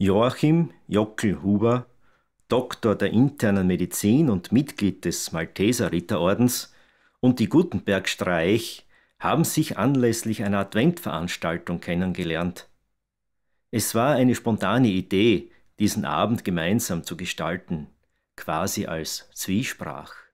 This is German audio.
Joachim Jockel Huber, Doktor der internen Medizin und Mitglied des Malteser Ritterordens, und die Gutenberg Streich haben sich anlässlich einer Adventveranstaltung kennengelernt. Es war eine spontane Idee, diesen Abend gemeinsam zu gestalten, quasi als Zwiesprach.